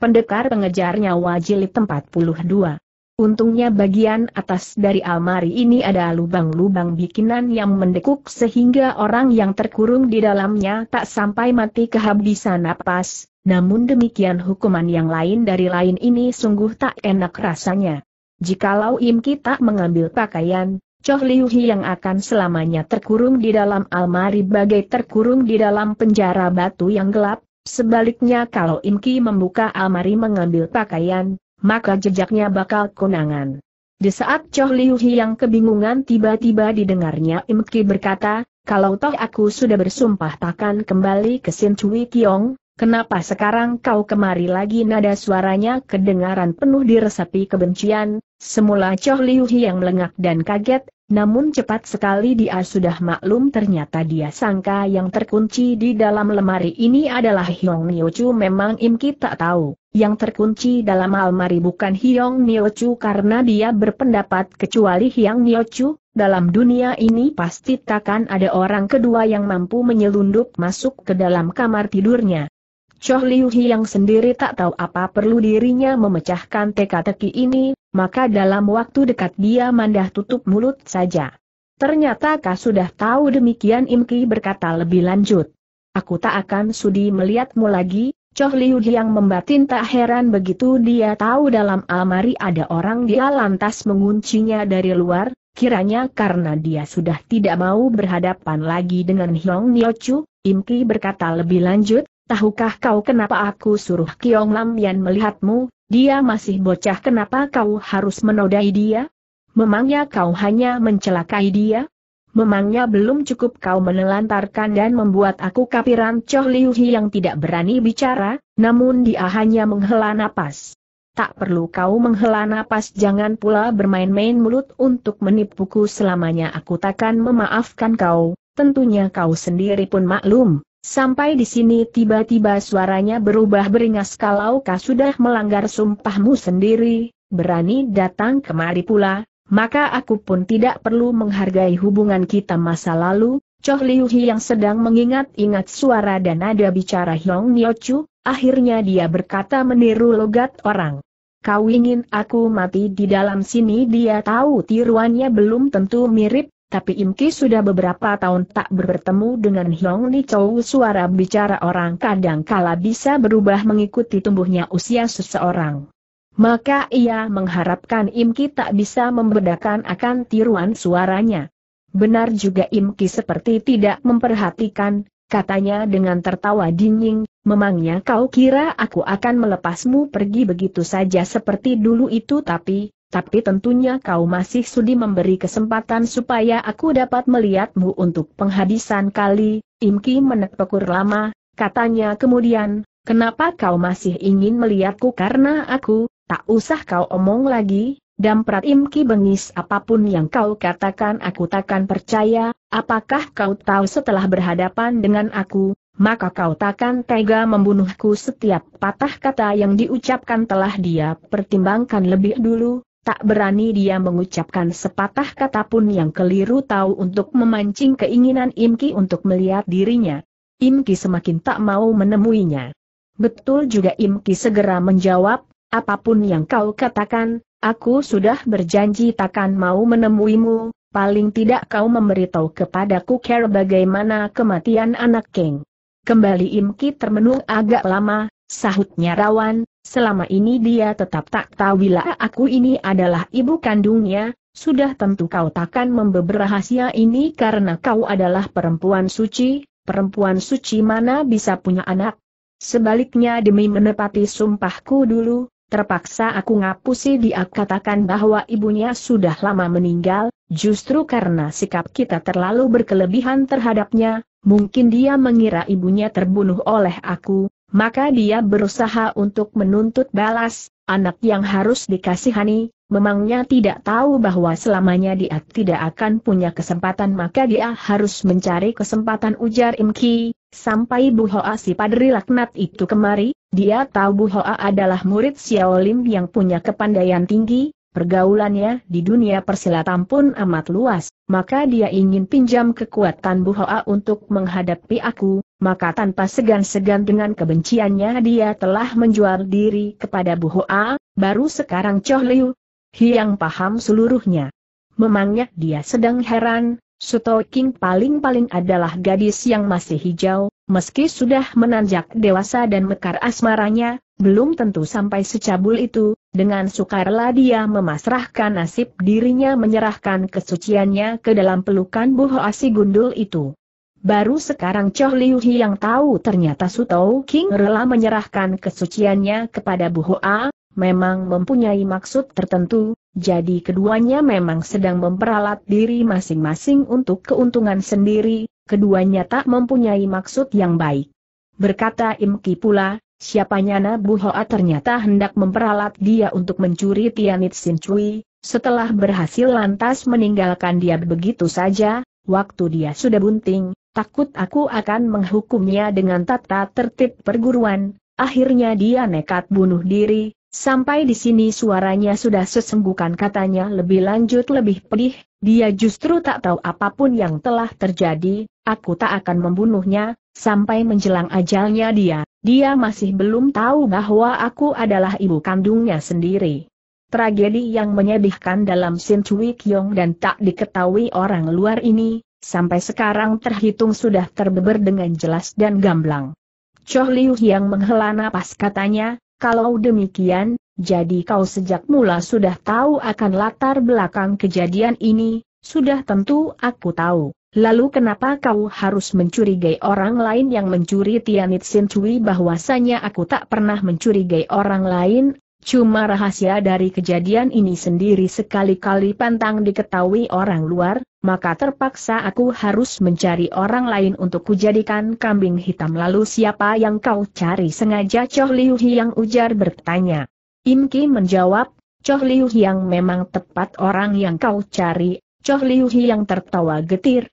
Pendekar pengejar nyawa jilid 42. Untungnya bagian atas dari almari ini ada lubang-lubang bikinan yang mendekuk sehingga orang yang terkurung di dalamnya tak sampai mati kehabisan napas, namun demikian hukuman yang lain dari lain ini sungguh tak enak rasanya. Jikalau Im kita mengambil pakaian, Choh Liu Hi yang akan selamanya terkurung di dalam almari bagai terkurung di dalam penjara batu yang gelap, Sebaliknya kalau Imki membuka almari mengambil pakaian, maka jejaknya bakal kunangan. Di saat Choh Liu Hi yang kebingungan tiba-tiba didengarnya Imki berkata, kalau toh aku sudah bersumpah takkan kembali ke Sin Cui Kiong, kenapa sekarang kau kemari lagi nada suaranya kedengaran penuh diresapi kebencian, semula Choh Liu Hi yang melengak dan kaget, namun cepat sekali dia sudah maklum ternyata dia sangka yang terkunci di dalam lemari ini adalah Hyong Niochu memang Im tak tahu. Yang terkunci dalam almari bukan Hyong Niochu karena dia berpendapat kecuali Hyung Niochu, dalam dunia ini pasti takkan ada orang kedua yang mampu menyelundup masuk ke dalam kamar tidurnya. Choh Liu yang sendiri tak tahu apa perlu dirinya memecahkan teka-teki ini, maka dalam waktu dekat dia mandah tutup mulut saja. Ternyata kau sudah tahu demikian Im Ki berkata lebih lanjut. Aku tak akan sudi melihatmu lagi, Choh Liu yang membatin tak heran begitu dia tahu dalam almari ada orang dia lantas menguncinya dari luar, kiranya karena dia sudah tidak mau berhadapan lagi dengan Hiong Niochu, Im Ki berkata lebih lanjut, tahukah kau kenapa aku suruh Kiong Lam Yan melihatmu, dia masih bocah kenapa kau harus menodai dia? Memangnya kau hanya mencelakai dia? Memangnya belum cukup kau menelantarkan dan membuat aku kapiran Choh Liu Hi yang tidak berani bicara, namun dia hanya menghela nafas. Tak perlu kau menghela nafas, jangan pula bermain-main mulut untuk menipuku selamanya aku takkan memaafkan kau, tentunya kau sendiri pun maklum. Sampai di sini tiba-tiba suaranya berubah beringas kalau kau sudah melanggar sumpahmu sendiri, berani datang kemari pula, maka aku pun tidak perlu menghargai hubungan kita masa lalu. Choh Liu Hi yang sedang mengingat-ingat suara dan nada bicara Hyong Nio Chu, akhirnya dia berkata meniru logat orang. Kau ingin aku mati di dalam sini dia tahu tiruannya belum tentu mirip, tapi Im Ki sudah beberapa tahun tak bertemu dengan Hyong Ni Chou suara bicara orang kadang kala bisa berubah mengikuti tumbuhnya usia seseorang. Maka ia mengharapkan Im Ki tak bisa membedakan akan tiruan suaranya. Benar juga Im Ki seperti tidak memperhatikan, katanya dengan tertawa dingin, memangnya kau kira aku akan melepasmu pergi begitu saja seperti dulu itu tapi, tapi tentunya kau masih sudi memberi kesempatan supaya aku dapat melihatmu untuk penghabisan kali, Imki menekpekur lama, katanya kemudian, kenapa kau masih ingin melihatku karena aku, tak usah kau omong lagi, damprat Imki bengis apapun yang kau katakan aku takkan percaya, apakah kau tahu setelah berhadapan dengan aku, maka kau takkan tega membunuhku setiap patah kata yang diucapkan telah dia pertimbangkan lebih dulu, Tak berani dia mengucapkan sepatah kata pun yang keliru tahu untuk memancing keinginan Imki untuk melihat dirinya. Imki semakin tak mau menemuinya. Betul juga Imki segera menjawab, apapun yang kau katakan, aku sudah berjanji takkan mau menemuimu, paling tidak kau memberitahu kepadaku care bagaimana kematian anak King. Kembali Imki termenung agak lama, sahutnya rawan, Selama ini dia tetap tak tahu bila aku ini adalah ibu kandungnya, sudah tentu kau takkan membeber rahasia ini karena kau adalah perempuan suci, perempuan suci mana bisa punya anak. Sebaliknya demi menepati sumpahku dulu, terpaksa aku ngapusi dia katakan bahwa ibunya sudah lama meninggal, justru karena sikap kita terlalu berkelebihan terhadapnya, mungkin dia mengira ibunya terbunuh oleh aku, maka dia berusaha untuk menuntut balas, anak yang harus dikasihani, memangnya tidak tahu bahwa selamanya dia tidak akan punya kesempatan maka dia harus mencari kesempatan ujar Im Ki, sampai Bu Hoa si padri laknat itu kemari, dia tahu Bu Hoa adalah murid Xiao Lim yang punya kepandaian tinggi, pergaulannya di dunia persilatan pun amat luas, maka dia ingin pinjam kekuatan Bu Hoa untuk menghadapi aku, maka tanpa segan-segan dengan kebenciannya dia telah menjual diri kepada Bu Hoa, baru sekarang Choh Liu Hiang paham seluruhnya. Memangnya dia sedang heran, Suto King paling-paling adalah gadis yang masih hijau, meski sudah menanjak dewasa dan mekar asmaranya, belum tentu sampai secabul itu, dengan sukarela dia memasrahkan nasib dirinya menyerahkan kesuciannya ke dalam pelukan Bu asi Gundul itu. Baru sekarang Choh Liu Hi yang tahu ternyata Sutou King rela menyerahkan kesuciannya kepada Bu Hoa, memang mempunyai maksud tertentu, jadi keduanya memang sedang memperalat diri masing-masing untuk keuntungan sendiri, keduanya tak mempunyai maksud yang baik. Berkata Imki pula, Siapanya Nabu Hoa ternyata hendak memperalat dia untuk mencuri Tianit Sin Cui, setelah berhasil lantas meninggalkan dia begitu saja, waktu dia sudah bunting, takut aku akan menghukumnya dengan tata tertib perguruan, akhirnya dia nekat bunuh diri, Sampai di sini suaranya sudah sesenggukan katanya lebih lanjut lebih pedih, dia justru tak tahu apapun yang telah terjadi, aku tak akan membunuhnya, sampai menjelang ajalnya dia dia masih belum tahu bahwa aku adalah ibu kandungnya sendiri. Tragedi yang menyedihkan dalam Sin Chui Kyong dan tak diketahui orang luar ini, sampai sekarang terhitung sudah terbeber dengan jelas dan gamblang. Choh Liu yang menghela napas katanya, kalau demikian, jadi kau sejak mula sudah tahu akan latar belakang kejadian ini, sudah tentu aku tahu. Lalu kenapa kau harus mencurigai orang lain yang mencuri Tianit Sin Cui bahwasanya aku tak pernah mencurigai orang lain, cuma rahasia dari kejadian ini sendiri sekali-kali pantang diketahui orang luar, maka terpaksa aku harus mencari orang lain untuk kujadikan kambing hitam lalu siapa yang kau cari sengaja Choh Liu yang ujar bertanya. Im Ki menjawab, Choh Liu yang memang tepat orang yang kau cari, Choh Liu yang tertawa getir,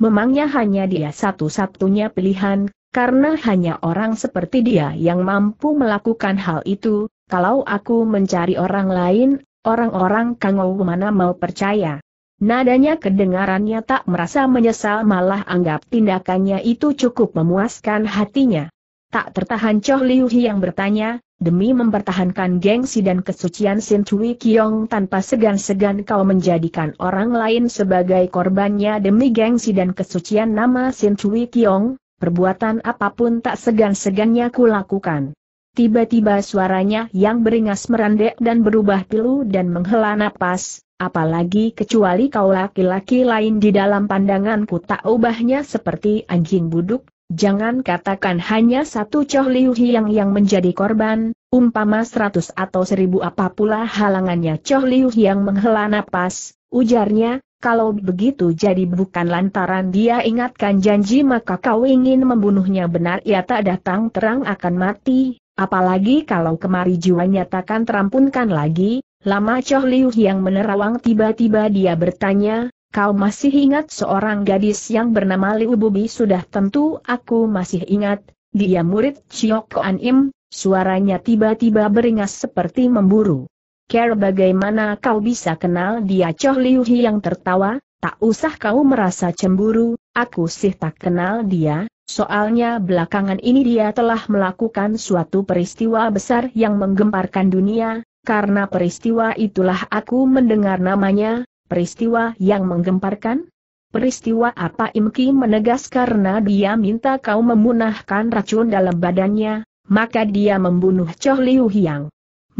memangnya hanya dia satu-satunya pilihan, karena hanya orang seperti dia yang mampu melakukan hal itu, kalau aku mencari orang lain, orang-orang kangau mana mau percaya. Nadanya kedengarannya tak merasa menyesal malah anggap tindakannya itu cukup memuaskan hatinya. Tak tertahan Choh Liu yang bertanya, Demi mempertahankan gengsi dan kesucian Sin Chui Kiong tanpa segan-segan kau menjadikan orang lain sebagai korbannya demi gengsi dan kesucian nama Sin Chui Kiong, perbuatan apapun tak segan-segannya kulakukan. Tiba-tiba suaranya yang beringas merendek dan berubah pilu dan menghela napas, apalagi kecuali kau laki-laki lain di dalam pandanganku tak ubahnya seperti anjing buduk, Jangan katakan hanya satu Choh Liu Hiang yang menjadi korban, umpama seratus atau seribu apa pula halangannya Choh Liu Hiang menghela napas, ujarnya, kalau begitu jadi bukan lantaran dia ingatkan janji maka kau ingin membunuhnya benar ia tak datang terang akan mati, apalagi kalau kemari jiwanya takkan terampunkan lagi, lama Choh Liu Hiang menerawang tiba-tiba dia bertanya, Kau masih ingat seorang gadis yang bernama Liu Bubi sudah tentu aku masih ingat, dia murid Chiok Koan Im, suaranya tiba-tiba beringas seperti memburu. Care bagaimana kau bisa kenal dia Choh Liu Hi yang tertawa, tak usah kau merasa cemburu, aku sih tak kenal dia, soalnya belakangan ini dia telah melakukan suatu peristiwa besar yang menggemparkan dunia, karena peristiwa itulah aku mendengar namanya, Peristiwa yang menggemparkan? Peristiwa apa Imki menegas karena dia minta kau memunahkan racun dalam badannya, maka dia membunuh Choh Liu Hiang.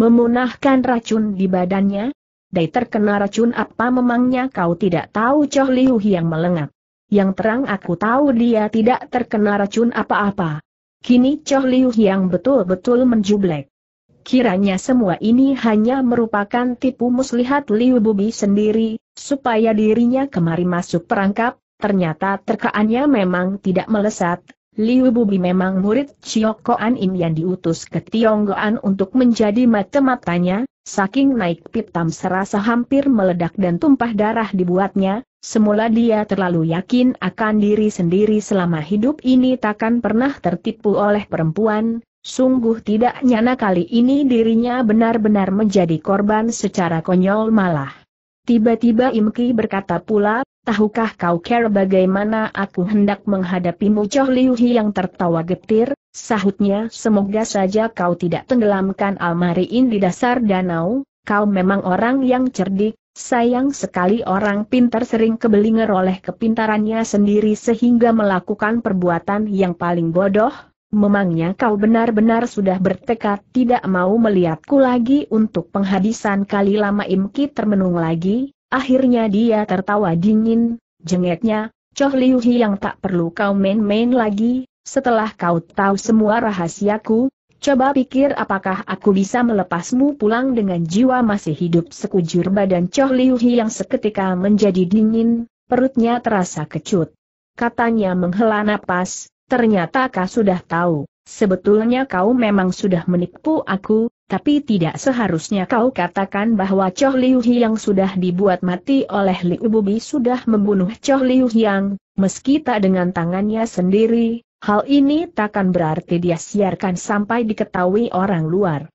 Memunahkan racun di badannya? Dai terkena racun apa memangnya kau tidak tahu Choh Liu Hiang melengak. Yang terang aku tahu dia tidak terkena racun apa-apa. Kini Choh Liu Hiang betul-betul menjublek. Kiranya semua ini hanya merupakan tipu muslihat Liu Bubi sendiri, supaya dirinya kemari masuk perangkap, ternyata terkaannya memang tidak melesat. Liu Bubi memang murid Chiok Im yang diutus ke Tionggoan untuk menjadi mata saking naik pitam serasa hampir meledak dan tumpah darah dibuatnya, semula dia terlalu yakin akan diri sendiri selama hidup ini takkan pernah tertipu oleh perempuan, Sungguh tidak nyana kali ini dirinya benar-benar menjadi korban secara konyol malah. Tiba-tiba Imki berkata pula, tahukah kau care bagaimana aku hendak menghadapi Choh Liuhi yang tertawa getir, sahutnya semoga saja kau tidak tenggelamkan almariin di dasar danau, kau memang orang yang cerdik, sayang sekali orang pintar sering kebelinger oleh kepintarannya sendiri sehingga melakukan perbuatan yang paling bodoh, memangnya kau benar-benar sudah bertekad tidak mau melihatku lagi untuk penghabisan kali lama Imki termenung lagi, akhirnya dia tertawa dingin, jengeknya, Choh Liu yang tak perlu kau main-main lagi, setelah kau tahu semua rahasiaku, Coba pikir apakah aku bisa melepasmu pulang dengan jiwa masih hidup sekujur badan Choh Liu yang seketika menjadi dingin, perutnya terasa kecut. Katanya menghela napas, Ternyata kau sudah tahu, sebetulnya kau memang sudah menipu aku, tapi tidak seharusnya kau katakan bahwa Choh Liu Hiang sudah dibuat mati oleh Liu Bubi sudah membunuh Choh Liu Hiang, meski tak dengan tangannya sendiri, hal ini takkan berarti dia siarkan sampai diketahui orang luar.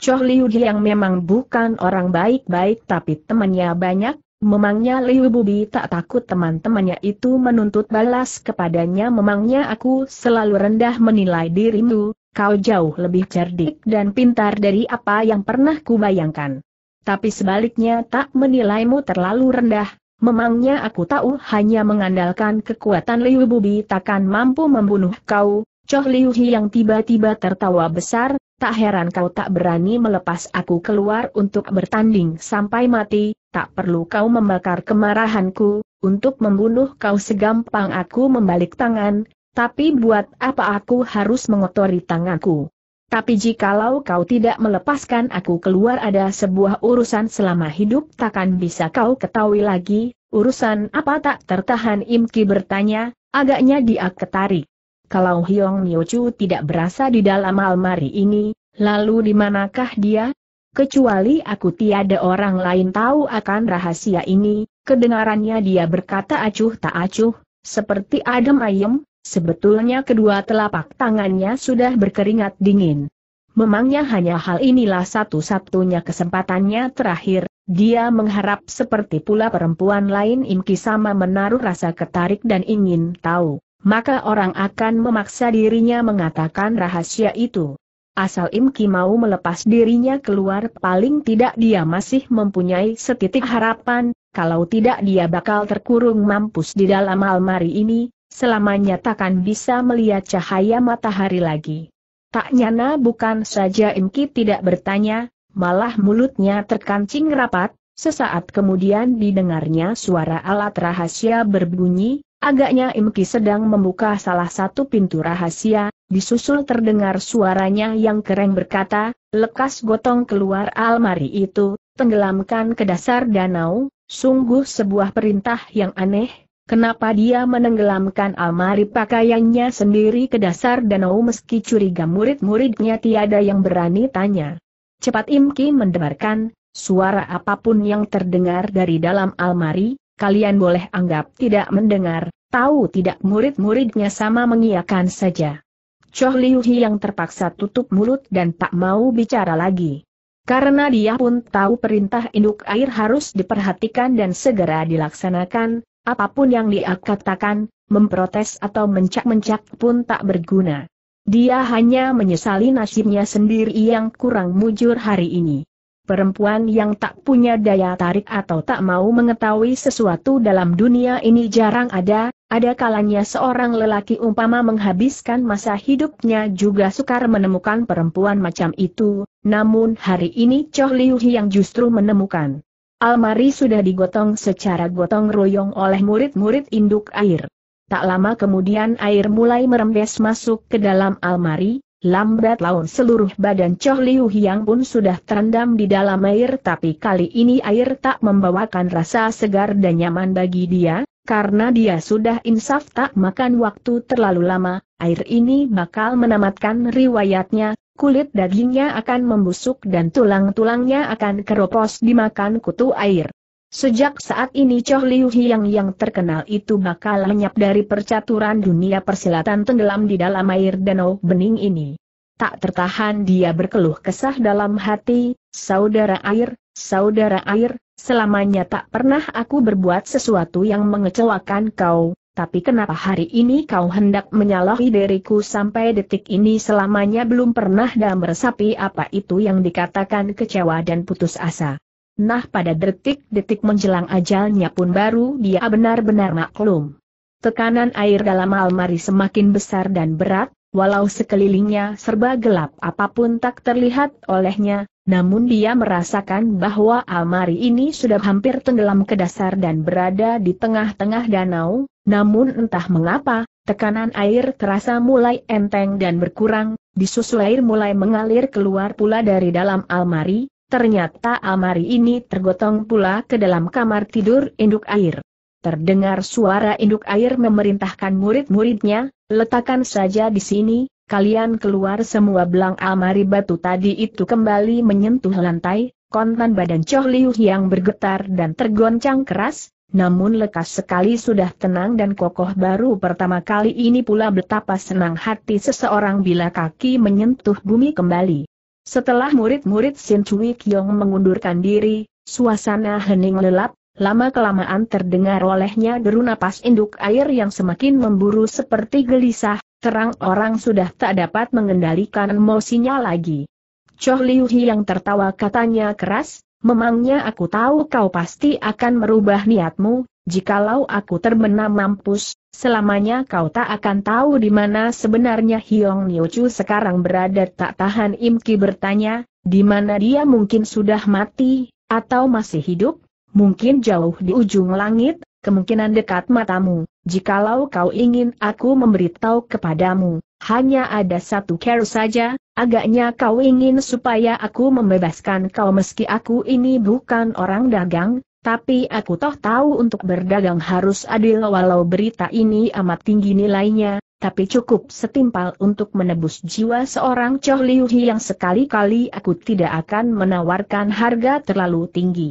Choh Liu Hiang memang bukan orang baik-baik tapi temannya banyak, Memangnya Liu Bubi tak takut teman-temannya itu menuntut balas kepadanya memangnya aku selalu rendah menilai dirimu, kau jauh lebih cerdik dan pintar dari apa yang pernah kubayangkan. Tapi sebaliknya tak menilaimu terlalu rendah, memangnya aku tahu hanya mengandalkan kekuatan Liu Bubi takkan mampu membunuh kau, Choh Liu Hi yang tiba-tiba tertawa besar, tak heran kau tak berani melepas aku keluar untuk bertanding sampai mati, tak perlu kau membakar kemarahanku, untuk membunuh kau segampang aku membalik tangan, tapi buat apa aku harus mengotori tanganku. Tapi jikalau kau tidak melepaskan aku keluar ada sebuah urusan selama hidup takkan bisa kau ketahui lagi, urusan apa tak tertahan Imki bertanya, agaknya dia ketarik. Kalau Hyong Miochu tidak berasa di dalam almari ini, lalu di manakah dia? Kecuali aku tiada orang lain tahu akan rahasia ini, kedengarannya dia berkata acuh tak acuh, seperti adem ayem, sebetulnya kedua telapak tangannya sudah berkeringat dingin. Memangnya hanya hal inilah satu-satunya kesempatannya terakhir, dia mengharap seperti pula perempuan lain Imki sama menaruh rasa ketarik dan ingin tahu maka orang akan memaksa dirinya mengatakan rahasia itu. Asal Im Ki mau melepas dirinya keluar paling tidak dia masih mempunyai setitik harapan, kalau tidak dia bakal terkurung mampus di dalam almari ini, selamanya takkan bisa melihat cahaya matahari lagi. Tak nyana bukan saja Im Ki tidak bertanya, malah mulutnya terkancing rapat, sesaat kemudian didengarnya suara alat rahasia berbunyi, Agaknya Imki sedang membuka salah satu pintu rahasia, disusul terdengar suaranya yang kering berkata, lekas gotong keluar almari itu, tenggelamkan ke dasar danau, sungguh sebuah perintah yang aneh, kenapa dia menenggelamkan almari pakaiannya sendiri ke dasar danau meski curiga murid-muridnya tiada yang berani tanya. Cepat Imki mendengarkan, suara apapun yang terdengar dari dalam almari, kalian boleh anggap tidak mendengar, tahu tidak murid-muridnya sama mengiakan saja. Choh Liu Hi yang terpaksa tutup mulut dan tak mau bicara lagi. Karena dia pun tahu perintah induk air harus diperhatikan dan segera dilaksanakan, apapun yang dia katakan, memprotes atau mencak-mencak pun tak berguna. Dia hanya menyesali nasibnya sendiri yang kurang mujur hari ini perempuan yang tak punya daya tarik atau tak mau mengetahui sesuatu dalam dunia ini jarang ada, ada kalanya seorang lelaki umpama menghabiskan masa hidupnya juga sukar menemukan perempuan macam itu, namun hari ini Choh Liu yang justru menemukan. Almari sudah digotong secara gotong royong oleh murid-murid induk air. Tak lama kemudian air mulai merembes masuk ke dalam almari, Lambat laun seluruh badan Choh Liu Hiang pun sudah terendam di dalam air tapi kali ini air tak membawakan rasa segar dan nyaman bagi dia, karena dia sudah insaf tak makan waktu terlalu lama, air ini bakal menamatkan riwayatnya, kulit dagingnya akan membusuk dan tulang-tulangnya akan keropos dimakan kutu air. Sejak saat ini Choh Liu Hiang yang terkenal itu bakal lenyap dari percaturan dunia persilatan tenggelam di dalam air danau bening ini. Tak tertahan dia berkeluh kesah dalam hati, saudara air, saudara air, selamanya tak pernah aku berbuat sesuatu yang mengecewakan kau, tapi kenapa hari ini kau hendak menyalahi diriku sampai detik ini selamanya belum pernah dalam meresapi apa itu yang dikatakan kecewa dan putus asa. Nah pada detik-detik menjelang ajalnya pun baru dia benar-benar maklum. Tekanan air dalam almari semakin besar dan berat, walau sekelilingnya serba gelap apapun tak terlihat olehnya, namun dia merasakan bahwa almari ini sudah hampir tenggelam ke dasar dan berada di tengah-tengah danau, namun entah mengapa, tekanan air terasa mulai enteng dan berkurang, disusul air mulai mengalir keluar pula dari dalam almari, Ternyata amari ini tergotong pula ke dalam kamar tidur induk air. Terdengar suara induk air memerintahkan murid-muridnya, letakkan saja di sini, kalian keluar semua belang amari batu tadi itu kembali menyentuh lantai, kontan badan Choh Liu yang bergetar dan tergoncang keras, namun lekas sekali sudah tenang dan kokoh baru pertama kali ini pula betapa senang hati seseorang bila kaki menyentuh bumi kembali. Setelah murid-murid Sin Chui Kiong mengundurkan diri, suasana hening lelap, lama-kelamaan terdengar olehnya deru napas induk air yang semakin memburu seperti gelisah, terang orang sudah tak dapat mengendalikan emosinya lagi. Choh Liu Hi yang tertawa katanya keras, memangnya aku tahu kau pasti akan merubah niatmu, jikalau aku terbenam mampus, selamanya kau tak akan tahu di mana sebenarnya Hiong Niuchu sekarang berada tak tahan Im Ki bertanya, di mana dia mungkin sudah mati, atau masih hidup, mungkin jauh di ujung langit, kemungkinan dekat matamu, jikalau kau ingin aku memberitahu kepadamu, hanya ada satu care saja, agaknya kau ingin supaya aku membebaskan kau meski aku ini bukan orang dagang, tapi aku toh tahu untuk berdagang harus adil walau berita ini amat tinggi nilainya, tapi cukup setimpal untuk menebus jiwa seorang Choh Liu yang sekali-kali aku tidak akan menawarkan harga terlalu tinggi.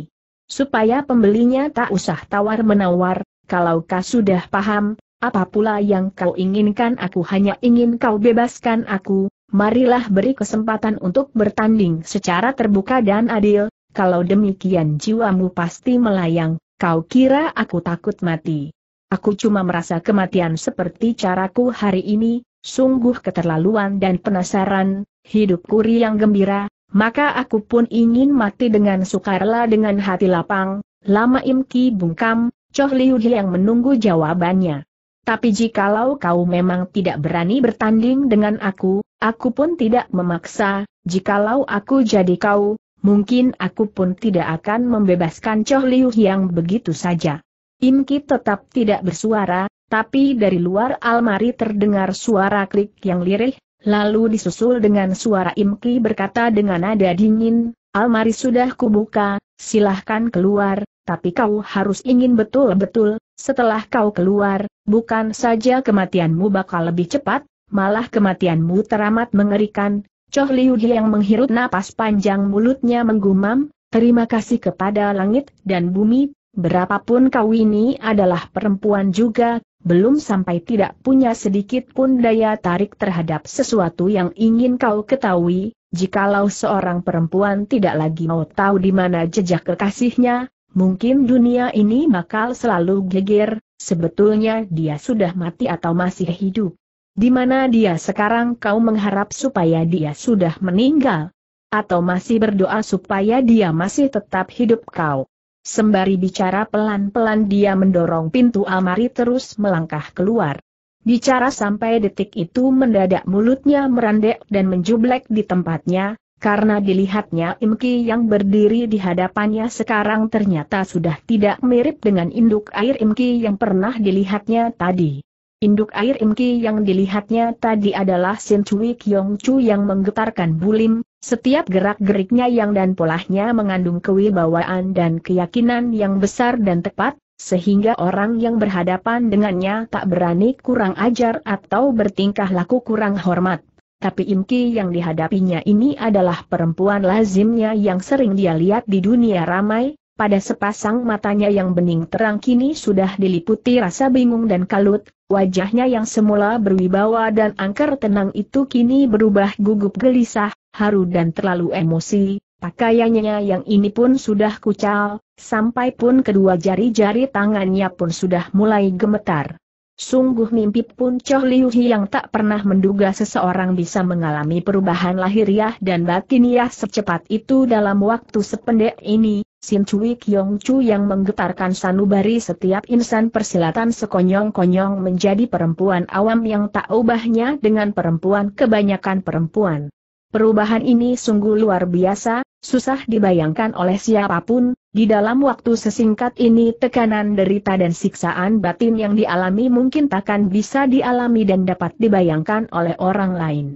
Supaya pembelinya tak usah tawar-menawar, kalau kau sudah paham, apa pula yang kau inginkan aku hanya ingin kau bebaskan aku, marilah beri kesempatan untuk bertanding secara terbuka dan adil, kalau demikian jiwamu pasti melayang, kau kira aku takut mati. Aku cuma merasa kematian seperti caraku hari ini, sungguh keterlaluan dan penasaran, hidupku riang gembira, maka aku pun ingin mati dengan sukarela dengan hati lapang, lama imki bungkam, Choh Liu yang menunggu jawabannya. Tapi jikalau kau memang tidak berani bertanding dengan aku, aku pun tidak memaksa, jikalau aku jadi kau, mungkin aku pun tidak akan membebaskan Choh Liu Yang begitu saja. Im Ki tetap tidak bersuara, tapi dari luar almari terdengar suara klik yang lirih, lalu disusul dengan suara Im Ki berkata dengan nada dingin, almari sudah kubuka, silahkan keluar, tapi kau harus ingin betul-betul, setelah kau keluar, bukan saja kematianmu bakal lebih cepat, malah kematianmu teramat mengerikan, Choh Liu yang menghirup napas panjang mulutnya menggumam, terima kasih kepada langit dan bumi, berapapun kau ini adalah perempuan juga, belum sampai tidak punya sedikit pun daya tarik terhadap sesuatu yang ingin kau ketahui, jikalau seorang perempuan tidak lagi mau tahu di mana jejak kekasihnya, mungkin dunia ini bakal selalu geger, sebetulnya dia sudah mati atau masih hidup. Di mana dia sekarang kau mengharap supaya dia sudah meninggal? Atau masih berdoa supaya dia masih tetap hidup kau? Sembari bicara pelan-pelan dia mendorong pintu almari terus melangkah keluar. Bicara sampai detik itu mendadak mulutnya merandek dan menjublek di tempatnya, karena dilihatnya Imki yang berdiri di hadapannya sekarang ternyata sudah tidak mirip dengan induk air Imki yang pernah dilihatnya tadi. Induk air imki yang dilihatnya tadi adalah Sin Cui Kyong Chu yang menggetarkan bulim, setiap gerak-geriknya yang dan polahnya mengandung kewibawaan dan keyakinan yang besar dan tepat, sehingga orang yang berhadapan dengannya tak berani kurang ajar atau bertingkah laku kurang hormat. Tapi imki yang dihadapinya ini adalah perempuan lazimnya yang sering dia lihat di dunia ramai, pada sepasang matanya yang bening terang kini sudah diliputi rasa bingung dan kalut, wajahnya yang semula berwibawa dan angker tenang itu kini berubah gugup gelisah, haru dan terlalu emosi, pakaiannya yang ini pun sudah kucal, sampai pun kedua jari-jari tangannya pun sudah mulai gemetar. Sungguh mimpi pun Choh Liu Hi yang tak pernah menduga seseorang bisa mengalami perubahan lahiriah dan batiniah secepat itu dalam waktu sependek ini, Sin Cui Kiong Chu yang menggetarkan sanubari setiap insan persilatan sekonyong-konyong menjadi perempuan awam yang tak ubahnya dengan perempuan kebanyakan perempuan. Perubahan ini sungguh luar biasa, susah dibayangkan oleh siapapun, di dalam waktu sesingkat ini tekanan derita dan siksaan batin yang dialami mungkin takkan bisa dialami dan dapat dibayangkan oleh orang lain.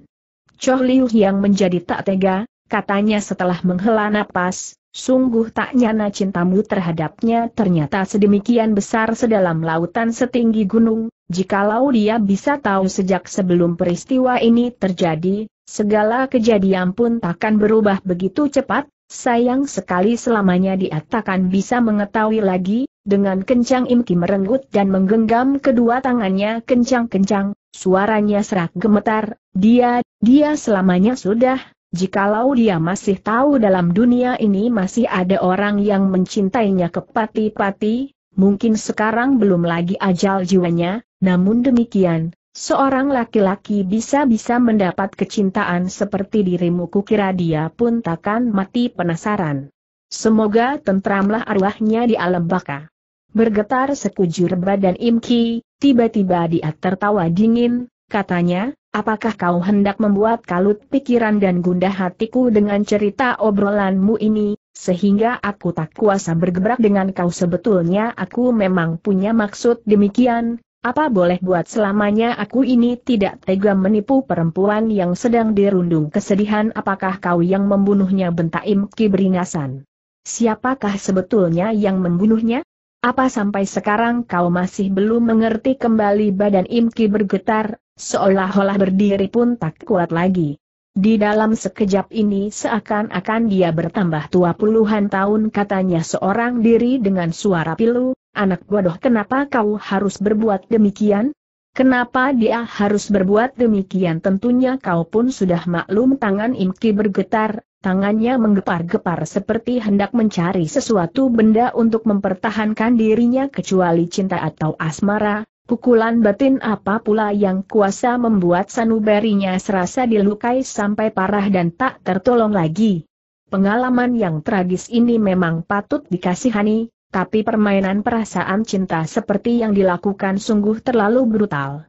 Choh Liu yang menjadi tak tega, katanya setelah menghela napas, Sungguh tak nyana cintamu terhadapnya ternyata sedemikian besar sedalam lautan setinggi gunung, jikalau dia bisa tahu sejak sebelum peristiwa ini terjadi, segala kejadian pun takkan berubah begitu cepat, sayang sekali selamanya dia takkan bisa mengetahui lagi, dengan kencang Imki merenggut dan menggenggam kedua tangannya kencang-kencang, suaranya serak gemetar, dia, dia selamanya sudah Jikalau dia masih tahu dalam dunia ini masih ada orang yang mencintainya kepati-pati, mungkin sekarang belum lagi ajal jiwanya, namun demikian, seorang laki-laki bisa-bisa mendapat kecintaan seperti dirimu kukira dia pun takkan mati penasaran. Semoga tentramlah arwahnya di alam baka. Bergetar sekujur badan Imki, tiba-tiba dia tertawa dingin, katanya, Apakah kau hendak membuat kalut pikiran dan gundah hatiku dengan cerita obrolanmu ini, sehingga aku tak kuasa bergebrak dengan kau sebetulnya aku memang punya maksud demikian, apa boleh buat selamanya aku ini tidak tega menipu perempuan yang sedang dirundung kesedihan apakah kau yang membunuhnya bentak Imki beringasan? Siapakah sebetulnya yang membunuhnya? Apa sampai sekarang kau masih belum mengerti kembali badan Imki bergetar, Seolah-olah berdiri pun tak kuat lagi. Di dalam sekejap ini seakan-akan dia bertambah tua puluhan tahun katanya seorang diri dengan suara pilu, anak bodoh kenapa kau harus berbuat demikian? Kenapa dia harus berbuat demikian tentunya kau pun sudah maklum tangan Imki bergetar, tangannya menggepar-gepar seperti hendak mencari sesuatu benda untuk mempertahankan dirinya kecuali cinta atau asmara, Pukulan batin apa pula yang kuasa membuat sanubarinya serasa dilukai sampai parah dan tak tertolong lagi. Pengalaman yang tragis ini memang patut dikasihani, tapi permainan perasaan cinta seperti yang dilakukan sungguh terlalu brutal.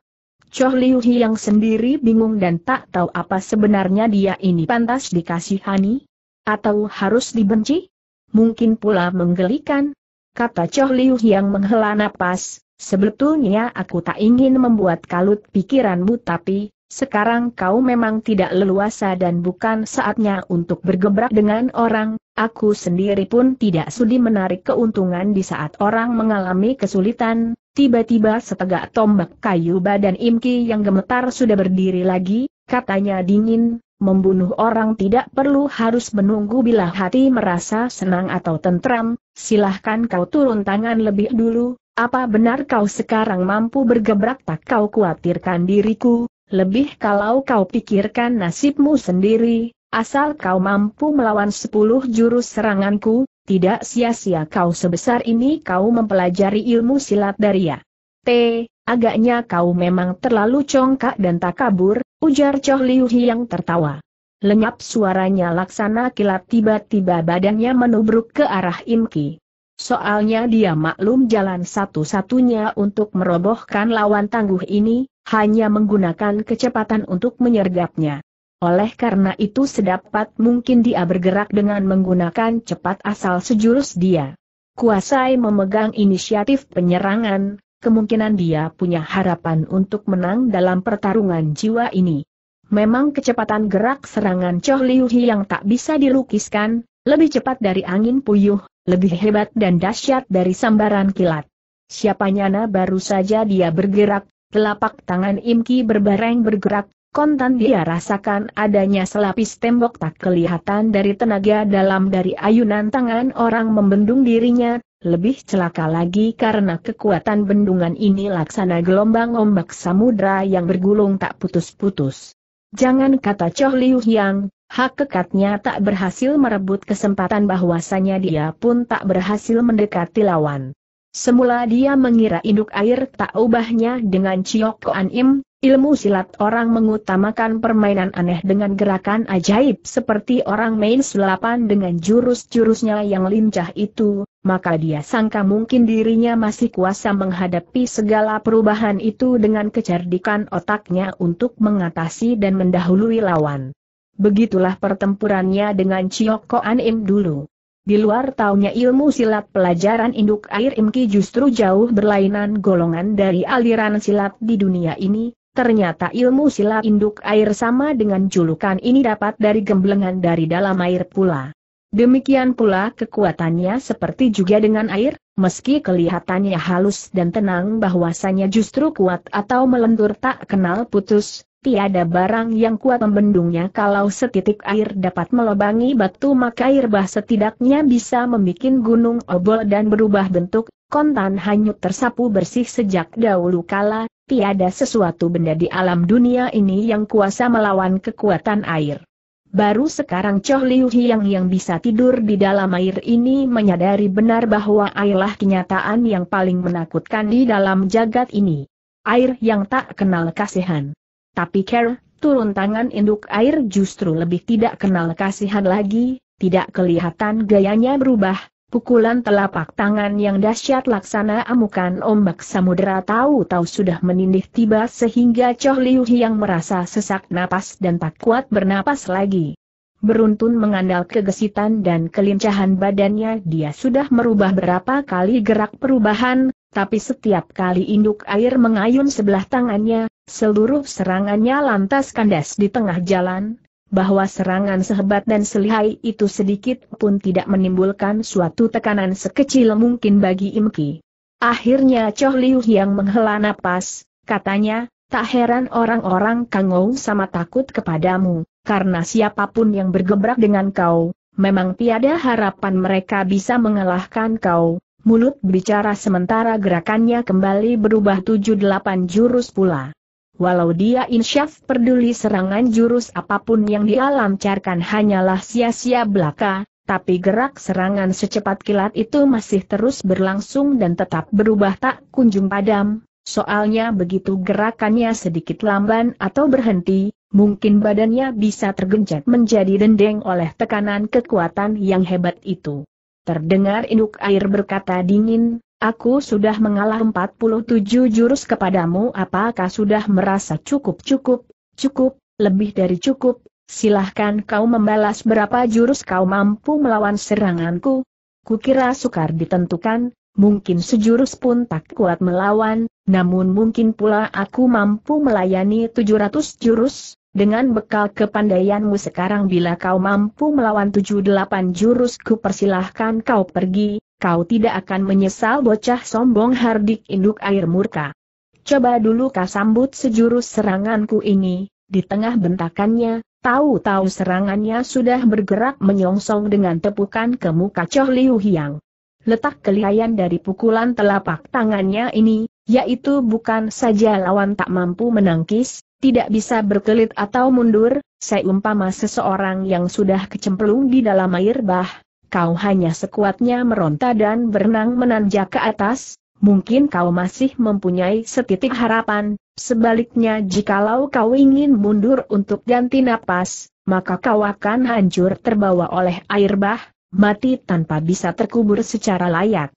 Choh Liu yang sendiri bingung dan tak tahu apa sebenarnya dia ini pantas dikasihani? Atau harus dibenci? Mungkin pula menggelikan? Kata Choh Liu yang menghela napas, Sebetulnya aku tak ingin membuat kalut pikiranmu tapi, sekarang kau memang tidak leluasa dan bukan saatnya untuk bergebrak dengan orang, aku sendiri pun tidak sudi menarik keuntungan di saat orang mengalami kesulitan, tiba-tiba setegak tombak kayu badan Imki yang gemetar sudah berdiri lagi, katanya dingin, membunuh orang tidak perlu harus menunggu bila hati merasa senang atau tentram, silahkan kau turun tangan lebih dulu, apa benar kau sekarang mampu bergebrak tak kau khawatirkan diriku, lebih kalau kau pikirkan nasibmu sendiri, asal kau mampu melawan sepuluh jurus seranganku, tidak sia-sia kau sebesar ini kau mempelajari ilmu silat dari ya. T. Agaknya kau memang terlalu congkak dan tak kabur, ujar Choh Liu yang tertawa. Lenyap suaranya laksana kilat tiba-tiba badannya menubruk ke arah Imki. Soalnya dia maklum jalan satu-satunya untuk merobohkan lawan tangguh ini, hanya menggunakan kecepatan untuk menyergapnya. Oleh karena itu sedapat mungkin dia bergerak dengan menggunakan cepat asal sejurus dia. Kuasai memegang inisiatif penyerangan, kemungkinan dia punya harapan untuk menang dalam pertarungan jiwa ini. Memang kecepatan gerak serangan Choh Liu yang tak bisa dilukiskan, lebih cepat dari angin puyuh, lebih hebat dan dahsyat dari sambaran kilat. Siapa nyana baru saja dia bergerak, telapak tangan Imki berbareng bergerak, kontan dia rasakan adanya selapis tembok tak kelihatan dari tenaga dalam dari ayunan tangan orang membendung dirinya, lebih celaka lagi karena kekuatan bendungan ini laksana gelombang ombak samudra yang bergulung tak putus-putus. Jangan kata Choh Liu Hyang hak kekatnya tak berhasil merebut kesempatan bahwasanya dia pun tak berhasil mendekati lawan. Semula dia mengira induk air tak ubahnya dengan Ciok Koan Im, ilmu silat orang mengutamakan permainan aneh dengan gerakan ajaib seperti orang main sulapan dengan jurus-jurusnya yang lincah itu, maka dia sangka mungkin dirinya masih kuasa menghadapi segala perubahan itu dengan kecerdikan otaknya untuk mengatasi dan mendahului lawan. Begitulah pertempurannya dengan Chioko Anim dulu. Di luar taunya ilmu silat pelajaran induk air Imki justru jauh berlainan golongan dari aliran silat di dunia ini, ternyata ilmu silat induk air sama dengan julukan ini dapat dari gemblengan dari dalam air pula. Demikian pula kekuatannya seperti juga dengan air, meski kelihatannya halus dan tenang bahwasanya justru kuat atau melentur tak kenal putus, tiada barang yang kuat membendungnya kalau setitik air dapat melobangi batu maka air bah setidaknya bisa membuat gunung obol dan berubah bentuk, kontan hanyut tersapu bersih sejak dahulu kala, tiada sesuatu benda di alam dunia ini yang kuasa melawan kekuatan air. Baru sekarang Choh Liu Hiang yang bisa tidur di dalam air ini menyadari benar bahwa airlah kenyataan yang paling menakutkan di dalam jagat ini. Air yang tak kenal kasihan. Tapi ker, turun tangan induk air justru lebih tidak kenal kasihan lagi, tidak kelihatan gayanya berubah, Pukulan telapak tangan yang dahsyat laksana amukan ombak samudera tahu-tahu sudah menindih tiba sehingga Choh Liu yang merasa sesak napas dan tak kuat bernapas lagi. Beruntun mengandal kegesitan dan kelincahan badannya dia sudah merubah berapa kali gerak perubahan, tapi setiap kali induk air mengayun sebelah tangannya, seluruh serangannya lantas kandas di tengah jalan, bahwa serangan sehebat dan selihai itu sedikit pun tidak menimbulkan suatu tekanan sekecil mungkin bagi Imki. Akhirnya Choh Liu yang menghela napas, katanya, tak heran orang-orang Kangou sama takut kepadamu, karena siapapun yang bergebrak dengan kau, memang tiada harapan mereka bisa mengalahkan kau, Mulut bicara sementara gerakannya kembali berubah tujuh delapan jurus pula. Walau dia insyaf peduli serangan jurus apapun yang dia lancarkan hanyalah sia-sia belaka, tapi gerak serangan secepat kilat itu masih terus berlangsung dan tetap berubah tak kunjung padam. Soalnya begitu gerakannya sedikit lamban atau berhenti, mungkin badannya bisa tergencet menjadi dendeng oleh tekanan kekuatan yang hebat itu. Terdengar induk air berkata dingin, aku sudah mengalah 47 jurus kepadamu apakah sudah merasa cukup-cukup, cukup, lebih dari cukup, silahkan kau membalas berapa jurus kau mampu melawan seranganku. Kukira sukar ditentukan, mungkin sejurus pun tak kuat melawan, namun mungkin pula aku mampu melayani 700 jurus, dengan bekal kepandaianmu sekarang bila kau mampu melawan tujuh delapan jurusku persilahkan kau pergi, kau tidak akan menyesal bocah sombong hardik induk air murka. Coba dulu kau sambut sejurus seranganku ini, di tengah bentakannya, tahu-tahu serangannya sudah bergerak menyongsong dengan tepukan ke muka Choh Liu Hiang. Letak kelihayan dari pukulan telapak tangannya ini, yaitu bukan saja lawan tak mampu menangkis, tidak bisa berkelit atau mundur, seumpama seseorang yang sudah kecemplung di dalam air bah, kau hanya sekuatnya meronta dan berenang menanjak ke atas, mungkin kau masih mempunyai setitik harapan, sebaliknya jikalau kau ingin mundur untuk ganti napas, maka kau akan hancur terbawa oleh air bah, mati tanpa bisa terkubur secara layak.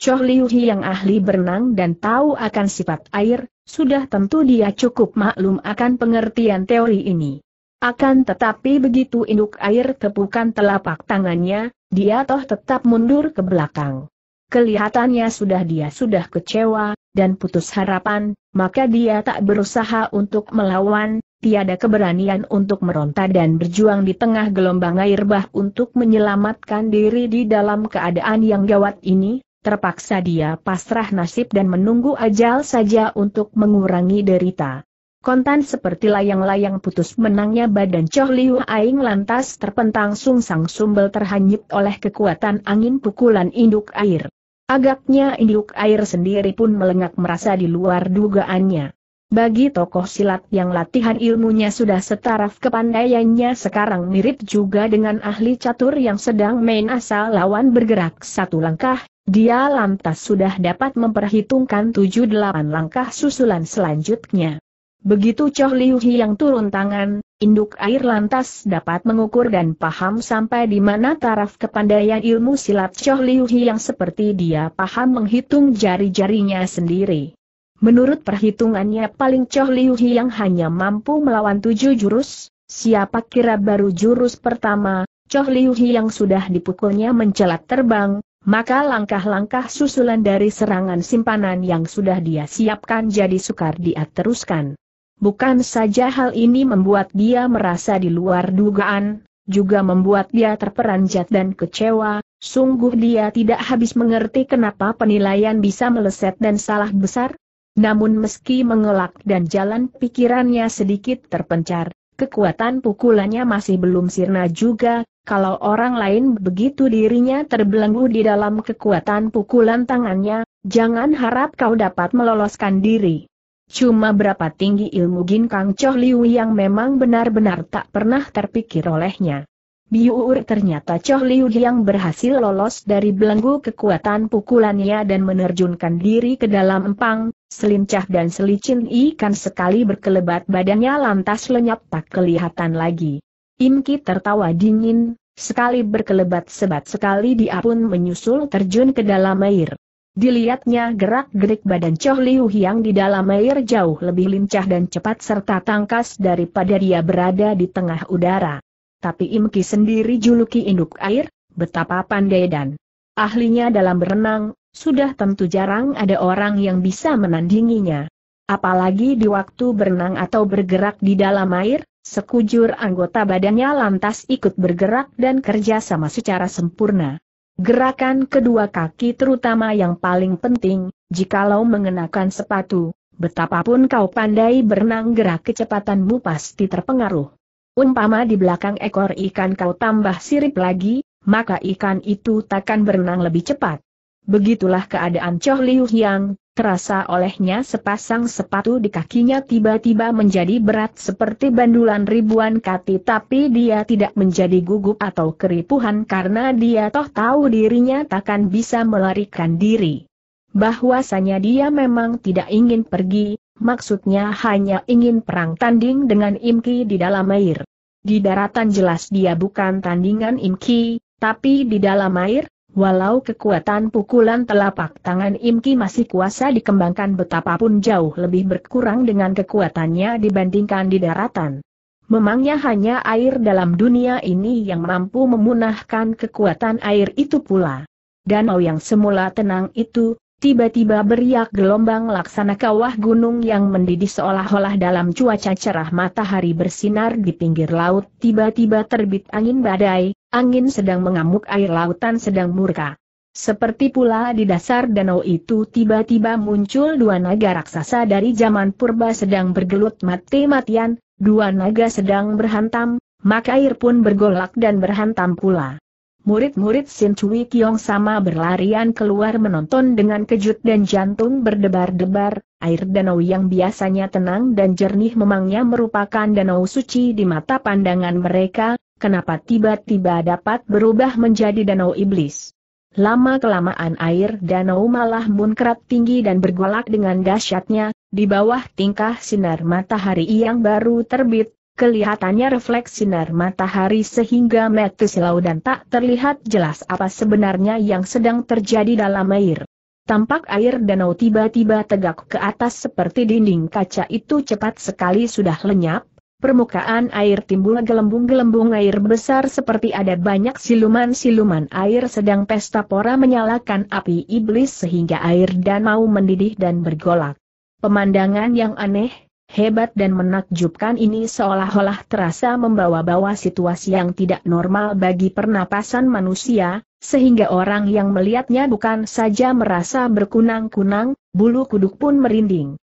Choh Liu Hi yang ahli berenang dan tahu akan sifat air, sudah tentu dia cukup maklum akan pengertian teori ini. Akan tetapi begitu induk air tepukan telapak tangannya, dia toh tetap mundur ke belakang. Kelihatannya sudah dia sudah kecewa, dan putus harapan, maka dia tak berusaha untuk melawan, tiada keberanian untuk meronta dan berjuang di tengah gelombang air bah untuk menyelamatkan diri di dalam keadaan yang gawat ini, Terpaksa dia pasrah nasib dan menunggu ajal saja untuk mengurangi derita. Kontan seperti layang-layang putus menangnya badan Choh Liu Aing lantas terpentang sungsang sumbel terhanyut oleh kekuatan angin pukulan induk air. Agaknya induk air sendiri pun melengak merasa di luar dugaannya. Bagi tokoh silat yang latihan ilmunya sudah setaraf kepandaiannya sekarang mirip juga dengan ahli catur yang sedang main asal lawan bergerak satu langkah, dia lantas sudah dapat memperhitungkan tujuh delapan langkah susulan selanjutnya. Begitu Choh Liu yang turun tangan, induk air lantas dapat mengukur dan paham sampai di mana taraf kepandaian ilmu silat Choh Liu yang seperti dia paham menghitung jari-jarinya sendiri. Menurut perhitungannya paling Choh Liu yang hanya mampu melawan tujuh jurus, siapa kira baru jurus pertama, Choh Liu yang sudah dipukulnya mencelat terbang, maka langkah-langkah susulan dari serangan simpanan yang sudah dia siapkan jadi sukar dia teruskan. Bukan saja hal ini membuat dia merasa di luar dugaan, juga membuat dia terperanjat dan kecewa, sungguh dia tidak habis mengerti kenapa penilaian bisa meleset dan salah besar. Namun meski mengelak dan jalan pikirannya sedikit terpencar, kekuatan pukulannya masih belum sirna juga, kalau orang lain begitu dirinya terbelenggu di dalam kekuatan pukulan tangannya, jangan harap kau dapat meloloskan diri. Cuma berapa tinggi ilmu gin kang Choh Liu yang memang benar-benar tak pernah terpikir olehnya. Biur ternyata Choh Liu yang berhasil lolos dari belenggu kekuatan pukulannya dan menerjunkan diri ke dalam empang, selincah dan selicin ikan sekali berkelebat badannya lantas lenyap tak kelihatan lagi. Imki tertawa dingin, sekali berkelebat sebat sekali dia pun menyusul terjun ke dalam air. Dilihatnya gerak-gerik badan Choh Liu Hiang di dalam air jauh lebih lincah dan cepat serta tangkas daripada dia berada di tengah udara. Tapi Imki sendiri juluki induk air, betapa pandai dan ahlinya dalam berenang, sudah tentu jarang ada orang yang bisa menandinginya. Apalagi di waktu berenang atau bergerak di dalam air, Sekujur anggota badannya lantas ikut bergerak dan kerja sama secara sempurna. Gerakan kedua kaki terutama yang paling penting, jikalau mengenakan sepatu, betapapun kau pandai berenang gerak kecepatanmu pasti terpengaruh. Umpama di belakang ekor ikan kau tambah sirip lagi, maka ikan itu takkan berenang lebih cepat. Begitulah keadaan Choh Liu Hyang, terasa olehnya sepasang sepatu di kakinya tiba-tiba menjadi berat seperti bandulan ribuan kati tapi dia tidak menjadi gugup atau keripuhan karena dia toh tahu dirinya takkan bisa melarikan diri. Bahwasanya dia memang tidak ingin pergi, maksudnya hanya ingin perang tanding dengan Imki di dalam air. Di daratan jelas dia bukan tandingan Imki, tapi di dalam air, Walau kekuatan pukulan telapak tangan Imki masih kuasa dikembangkan betapapun jauh lebih berkurang dengan kekuatannya dibandingkan di daratan. Memangnya hanya air dalam dunia ini yang mampu memunahkan kekuatan air itu pula. Danau yang semula tenang itu, Tiba-tiba beriak gelombang laksana kawah gunung yang mendidih seolah-olah dalam cuaca cerah matahari bersinar di pinggir laut. Tiba-tiba terbit angin badai, angin sedang mengamuk air lautan sedang murka. Seperti pula di dasar danau itu tiba-tiba muncul dua naga raksasa dari zaman purba sedang bergelut mati-matian, dua naga sedang berhantam, maka air pun bergolak dan berhantam pula. Murid-murid Sin Chui Kiong sama berlarian keluar menonton dengan kejut dan jantung berdebar-debar, air danau yang biasanya tenang dan jernih memangnya merupakan danau suci di mata pandangan mereka, kenapa tiba-tiba dapat berubah menjadi danau iblis. Lama-kelamaan air danau malah munkrat tinggi dan bergolak dengan dahsyatnya, di bawah tingkah sinar matahari yang baru terbit, Kelihatannya refleks sinar matahari sehingga silau dan tak terlihat jelas apa sebenarnya yang sedang terjadi dalam air. Tampak air danau tiba-tiba tegak ke atas seperti dinding kaca itu cepat sekali sudah lenyap, permukaan air timbul gelembung-gelembung air besar seperti ada banyak siluman-siluman air sedang pesta pora menyalakan api iblis sehingga air danau mendidih dan bergolak. Pemandangan yang aneh, hebat dan menakjubkan ini seolah-olah terasa membawa-bawa situasi yang tidak normal bagi pernapasan manusia, sehingga orang yang melihatnya bukan saja merasa berkunang-kunang, bulu kuduk pun merinding.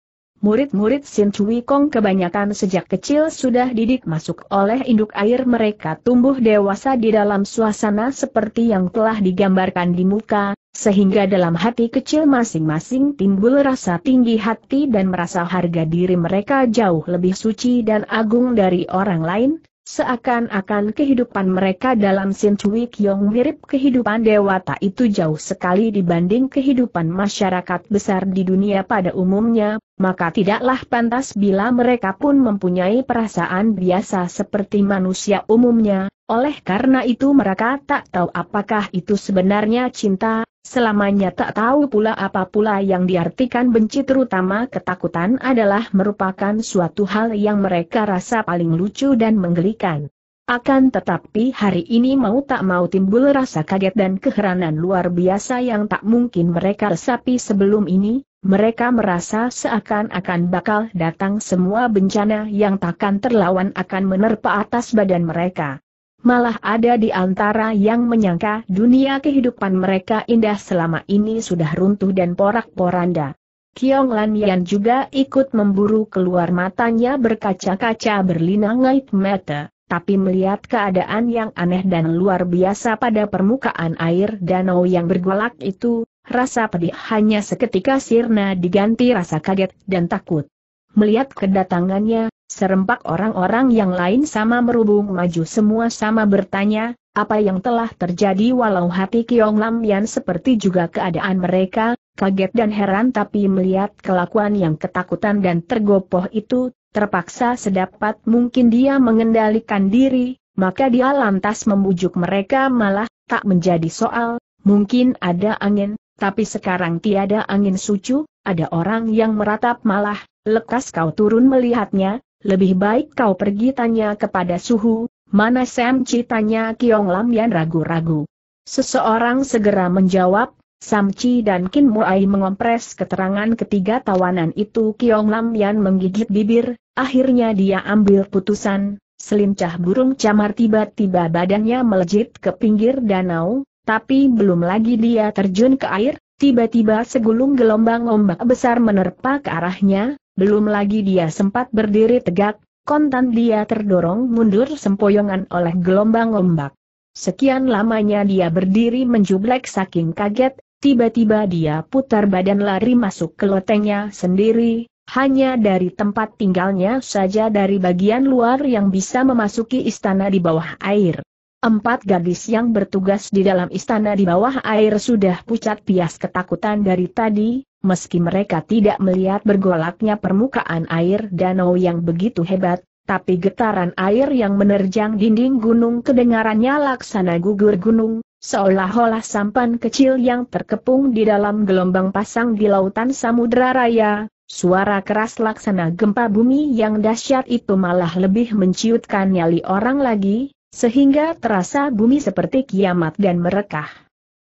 Murid-murid Sin Cui Kong kebanyakan sejak kecil sudah didik masuk oleh induk air mereka tumbuh dewasa di dalam suasana seperti yang telah digambarkan di muka, sehingga dalam hati kecil masing-masing timbul rasa tinggi hati dan merasa harga diri mereka jauh lebih suci dan agung dari orang lain, Seakan-akan kehidupan mereka dalam Sin Chui Kiong mirip kehidupan dewata itu jauh sekali dibanding kehidupan masyarakat besar di dunia pada umumnya, maka tidaklah pantas bila mereka pun mempunyai perasaan biasa seperti manusia umumnya, oleh karena itu mereka tak tahu apakah itu sebenarnya cinta, Selamanya tak tahu pula apa pula yang diartikan benci terutama ketakutan adalah merupakan suatu hal yang mereka rasa paling lucu dan menggelikan. Akan tetapi hari ini mau tak mau timbul rasa kaget dan keheranan luar biasa yang tak mungkin mereka resapi sebelum ini, mereka merasa seakan-akan bakal datang semua bencana yang takkan terlawan akan menerpa atas badan mereka. Malah ada di antara yang menyangka dunia kehidupan mereka indah selama ini sudah runtuh dan porak-poranda. Kiong Lan Yan juga ikut memburu keluar matanya berkaca-kaca berlinang mata, tapi melihat keadaan yang aneh dan luar biasa pada permukaan air danau yang bergolak itu, rasa pedih hanya seketika sirna diganti rasa kaget dan takut. Melihat kedatangannya, Serempak orang-orang yang lain sama merubung maju semua sama bertanya, apa yang telah terjadi walau hati Kiong Lam Yan seperti juga keadaan mereka, kaget dan heran tapi melihat kelakuan yang ketakutan dan tergopoh itu, terpaksa sedapat mungkin dia mengendalikan diri, maka dia lantas membujuk mereka malah, tak menjadi soal, mungkin ada angin, tapi sekarang tiada angin sucu, ada orang yang meratap malah, lekas kau turun melihatnya, lebih baik kau pergi tanya kepada Suhu, mana Sam Chi tanya Kiong Lam Yan ragu-ragu. Seseorang segera menjawab, Sam Chi dan Kin Muai mengompres keterangan ketiga tawanan itu Kiong Lam Yan menggigit bibir, akhirnya dia ambil putusan, selincah burung camar tiba-tiba badannya melejit ke pinggir danau, tapi belum lagi dia terjun ke air, tiba-tiba segulung gelombang ombak besar menerpa ke arahnya, belum lagi dia sempat berdiri tegak, kontan dia terdorong mundur sempoyongan oleh gelombang ombak. Sekian lamanya dia berdiri menjublek saking kaget, tiba-tiba dia putar badan lari masuk ke lotengnya sendiri, hanya dari tempat tinggalnya saja dari bagian luar yang bisa memasuki istana di bawah air. Empat gadis yang bertugas di dalam istana di bawah air sudah pucat pias ketakutan dari tadi, meski mereka tidak melihat bergolaknya permukaan air danau yang begitu hebat, tapi getaran air yang menerjang dinding gunung kedengarannya laksana gugur gunung, seolah-olah sampan kecil yang terkepung di dalam gelombang pasang di lautan samudera raya, Suara keras laksana gempa bumi yang dahsyat itu malah lebih menciutkan nyali orang lagi, sehingga terasa bumi seperti kiamat dan merekah.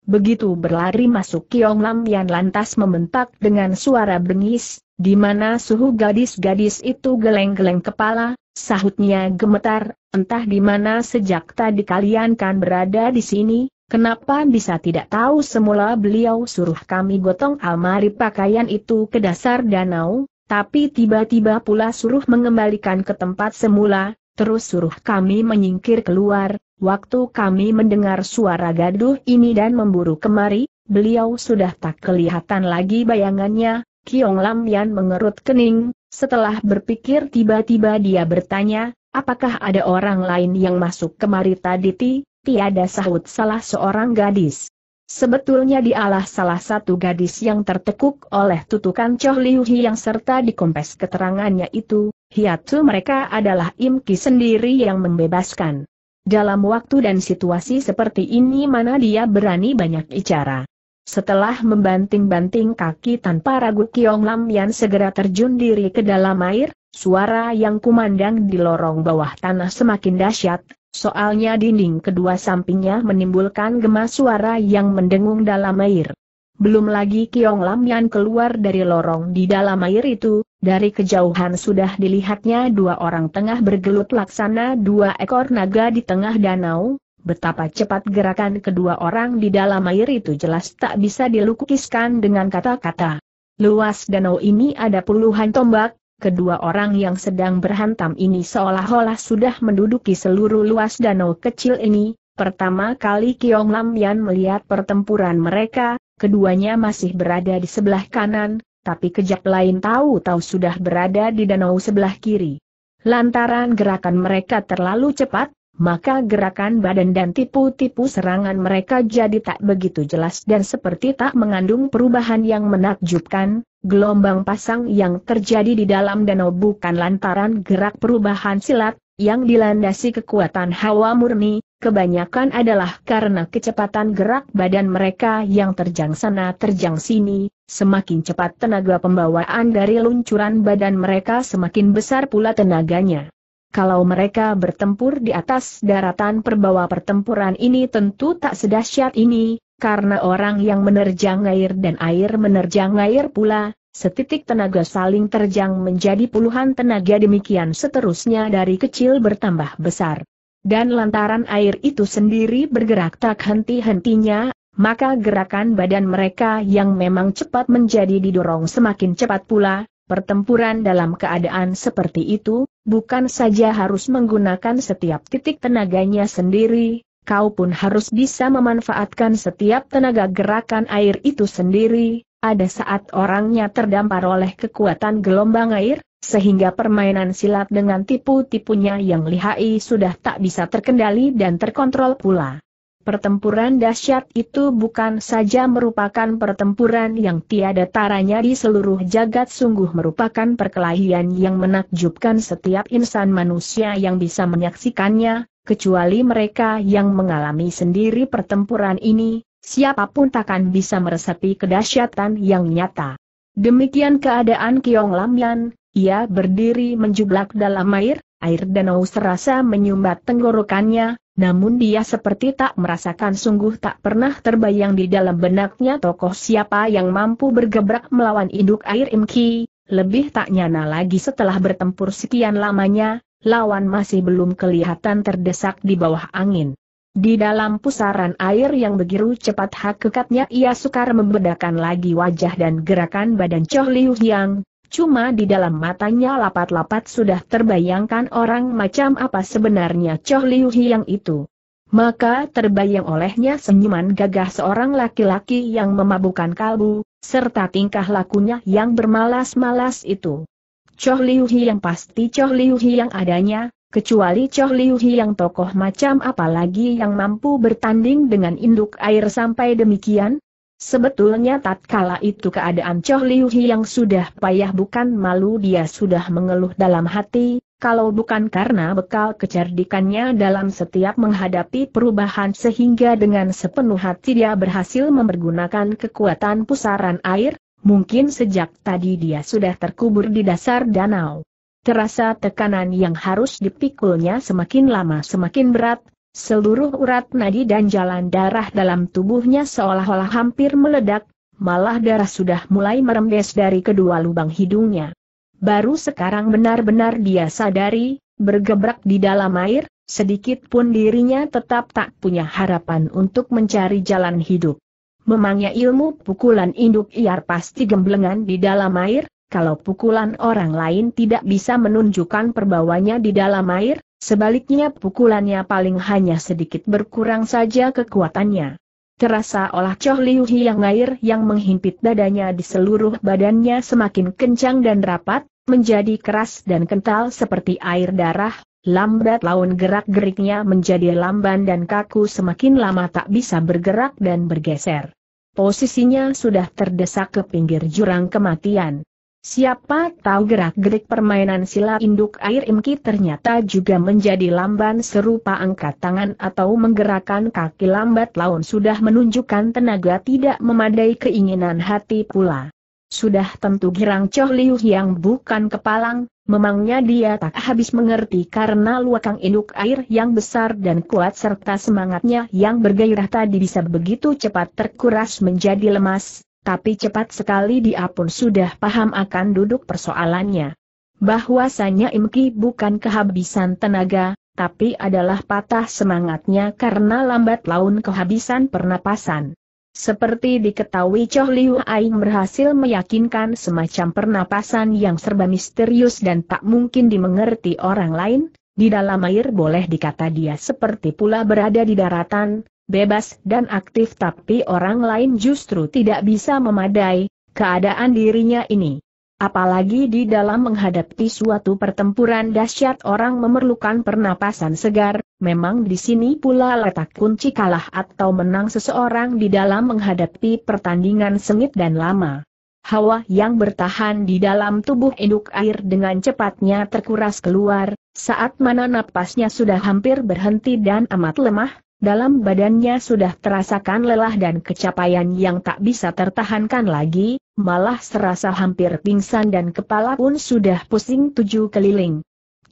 Begitu berlari masuk Kiong Lam Yan lantas membentak dengan suara bengis, di mana suhu gadis-gadis itu geleng-geleng kepala, sahutnya gemetar, entah di mana sejak tadi kalian kan berada di sini, Kenapa bisa tidak tahu semula beliau suruh kami gotong almari pakaian itu ke dasar danau, tapi tiba-tiba pula suruh mengembalikan ke tempat semula, terus suruh kami menyingkir keluar, waktu kami mendengar suara gaduh ini dan memburu kemari, beliau sudah tak kelihatan lagi bayangannya, Kiong Lam Yan mengerut kening, setelah berpikir tiba-tiba dia bertanya, apakah ada orang lain yang masuk kemari tadi ti, tiada sahut salah seorang gadis. Sebetulnya dialah salah satu gadis yang tertekuk oleh tutukan Choh Liu Hi yang serta dikompes keterangannya itu, Hiatu mereka adalah Imki sendiri yang membebaskan. Dalam waktu dan situasi seperti ini mana dia berani banyak bicara. Setelah membanting-banting kaki tanpa ragu Kiong Lam Yan segera terjun diri ke dalam air, suara yang kumandang di lorong bawah tanah semakin dahsyat, soalnya dinding kedua sampingnya menimbulkan gema suara yang mendengung dalam air. Belum lagi Kiong Lam Yan keluar dari lorong di dalam air itu, dari kejauhan sudah dilihatnya dua orang tengah bergelut laksana dua ekor naga di tengah danau, betapa cepat gerakan kedua orang di dalam air itu jelas tak bisa dilukiskan dengan kata-kata. Luas danau ini ada puluhan tombak, kedua orang yang sedang berhantam ini seolah-olah sudah menduduki seluruh luas danau kecil ini. Pertama kali Kiong Lam Yan melihat pertempuran mereka, keduanya masih berada di sebelah kanan, tapi kejap lain tahu-tahu sudah berada di danau sebelah kiri. Lantaran gerakan mereka terlalu cepat, maka gerakan badan dan tipu-tipu serangan mereka jadi tak begitu jelas dan seperti tak mengandung perubahan yang menakjubkan, gelombang pasang yang terjadi di dalam danau bukan lantaran gerak perubahan silat, yang dilandasi kekuatan hawa murni, kebanyakan adalah karena kecepatan gerak badan mereka yang terjang sana terjang sini, semakin cepat tenaga pembawaan dari luncuran badan mereka semakin besar pula tenaganya. Kalau mereka bertempur di atas daratan perbawa pertempuran ini tentu tak sedahsyat ini, karena orang yang menerjang air dan air menerjang air pula, setitik tenaga saling terjang menjadi puluhan tenaga demikian seterusnya dari kecil bertambah besar dan lantaran air itu sendiri bergerak tak henti-hentinya, maka gerakan badan mereka yang memang cepat menjadi didorong semakin cepat pula, pertempuran dalam keadaan seperti itu, bukan saja harus menggunakan setiap titik tenaganya sendiri, kau pun harus bisa memanfaatkan setiap tenaga gerakan air itu sendiri. Ada saat orangnya terdampar oleh kekuatan gelombang air, sehingga permainan silat dengan tipu-tipunya yang lihai sudah tak bisa terkendali dan terkontrol pula. Pertempuran dahsyat itu bukan saja merupakan pertempuran yang tiada taranya di seluruh jagat sungguh merupakan perkelahian yang menakjubkan setiap insan manusia yang bisa menyaksikannya, kecuali mereka yang mengalami sendiri pertempuran ini, siapapun takkan bisa meresapi kedahsyatan yang nyata. Demikian keadaan Kiong Lamian. Ia berdiri menjublak dalam air, air danau serasa menyumbat tenggorokannya, namun dia seperti tak merasakan sungguh tak pernah terbayang di dalam benaknya tokoh siapa yang mampu bergebrak melawan induk air Imki, lebih tak nyana lagi setelah bertempur sekian lamanya, lawan masih belum kelihatan terdesak di bawah angin. Di dalam pusaran air yang begitu cepat hakikatnya ia sukar membedakan lagi wajah dan gerakan badan Choh Liu Hyang Cuma di dalam matanya lapat-lapat sudah terbayangkan orang macam apa sebenarnya Choh Liu Hiang itu. Maka terbayang olehnya senyuman gagah seorang laki-laki yang memabukkan kalbu, serta tingkah lakunya yang bermalas-malas itu. Choh Liu Hiang pasti Choh Liu Hiang adanya, kecuali Choh Liu Hiang tokoh macam apa lagi yang mampu bertanding dengan induk air sampai demikian, Sebetulnya tatkala itu keadaan Choh Liu Hi yang sudah payah bukan malu dia sudah mengeluh dalam hati, kalau bukan karena bekal kecerdikannya dalam setiap menghadapi perubahan sehingga dengan sepenuh hati dia berhasil mempergunakan kekuatan pusaran air, mungkin sejak tadi dia sudah terkubur di dasar danau. Terasa tekanan yang harus dipikulnya semakin lama semakin berat, Seluruh urat nadi dan jalan darah dalam tubuhnya seolah-olah hampir meledak, malah darah sudah mulai merembes dari kedua lubang hidungnya. Baru sekarang benar-benar dia sadari, bergebrak di dalam air, sedikit pun dirinya tetap tak punya harapan untuk mencari jalan hidup. Memangnya ilmu pukulan induk iar pasti gemblengan di dalam air, kalau pukulan orang lain tidak bisa menunjukkan perbawanya di dalam air, Sebaliknya pukulannya paling hanya sedikit berkurang saja kekuatannya. Terasa olah Choh Liu yang air yang menghimpit dadanya di seluruh badannya semakin kencang dan rapat, menjadi keras dan kental seperti air darah, lambat laun gerak-geriknya menjadi lamban dan kaku semakin lama tak bisa bergerak dan bergeser. Posisinya sudah terdesak ke pinggir jurang kematian. Siapa tahu gerak-gerik permainan sila induk air imki ternyata juga menjadi lamban serupa angkat tangan atau menggerakkan kaki lambat laun sudah menunjukkan tenaga tidak memadai keinginan hati pula. Sudah tentu girang Choh Liu yang bukan kepalang, memangnya dia tak habis mengerti karena luakang induk air yang besar dan kuat serta semangatnya yang bergairah tadi bisa begitu cepat terkuras menjadi lemas, tapi cepat sekali dia pun sudah paham akan duduk persoalannya. Bahwasanya Imki bukan kehabisan tenaga, tapi adalah patah semangatnya karena lambat laun kehabisan pernapasan. Seperti diketahui Choh Liu Aing berhasil meyakinkan semacam pernapasan yang serba misterius dan tak mungkin dimengerti orang lain, di dalam air boleh dikata dia seperti pula berada di daratan, bebas dan aktif tapi orang lain justru tidak bisa memadai, keadaan dirinya ini. Apalagi di dalam menghadapi suatu pertempuran dahsyat orang memerlukan pernapasan segar, memang di sini pula letak kunci kalah atau menang seseorang di dalam menghadapi pertandingan sengit dan lama. Hawa yang bertahan di dalam tubuh induk air dengan cepatnya terkuras keluar, saat mana napasnya sudah hampir berhenti dan amat lemah, dalam badannya sudah terasakan lelah dan kecapaian yang tak bisa tertahankan lagi, malah serasa hampir pingsan dan kepala pun sudah pusing tujuh keliling.